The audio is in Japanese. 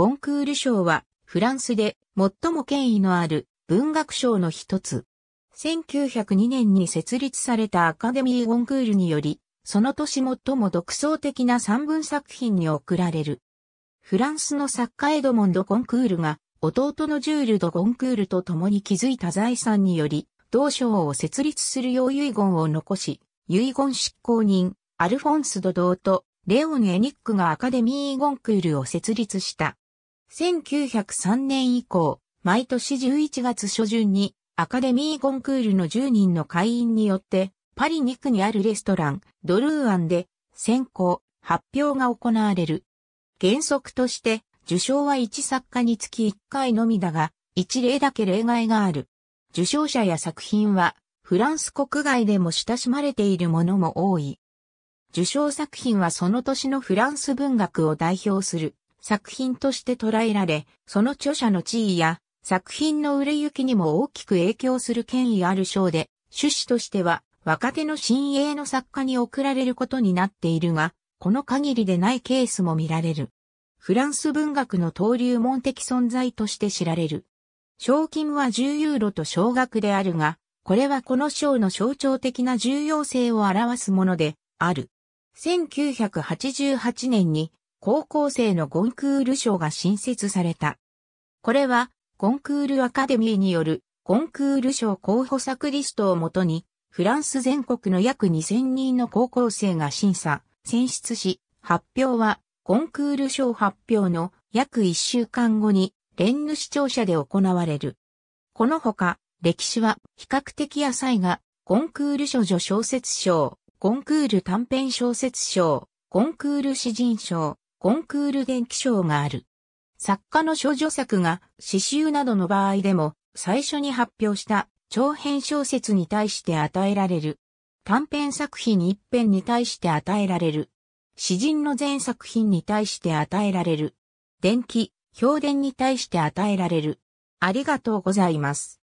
ゴンクール賞はフランスで最も権威のある文学賞の一つ。1902年に設立されたアカデミーゴンクールにより、その年最も独創的な散文作品に贈られる。フランスの作家エドモンド・ゴンクールが、弟のジュール・ド・ゴンクールと共に築いた財産により、同賞を設立するよう遺言を残し、遺言執行人、アルフォンス・ド・ドーと、レオン・エニックがアカデミー・ゴンクールを設立した。1903年以降、毎年11月初旬にアカデミーコンクールの10人の会員によってパリ2区にあるレストランドルーアンで選考、発表が行われる。原則として受賞は1作家につき1回のみだが、一例だけ例外がある。受賞者や作品はフランス国外でも親しまれているものも多い。受賞作品はその年のフランス文学を代表する作品として捉えられ、その著者の地位や作品の売れ行きにも大きく影響する権威ある賞で、趣旨としては若手の新鋭の作家に贈られることになっているが、この限りでないケースも見られる。フランス文学の登竜門的存在として知られる。賞金は10ユーロと少額であるが、これはこの賞の象徴的な重要性を表すものである。1988年に高校生のゴンクール賞が新設された。これは、ゴンクールアカデミーによるゴンクール賞候補作リストをもとに、フランス全国の約2000人の高校生が審査、選出し、発表は、コンクール賞発表の約1週間後に、連ヌ視聴者で行われる。このほか、歴史は比較的浅いが、コンクール処女小説賞、コンクール短編小説賞、コンクール詩人賞、コンクール元気賞がある。作家の少女作が詩集などの場合でも最初に発表した長編小説に対して与えられる。短編作品一編に対して与えられる。詩人の全作品に対して与えられる。電気、評伝に対して与えられる。ありがとうございます。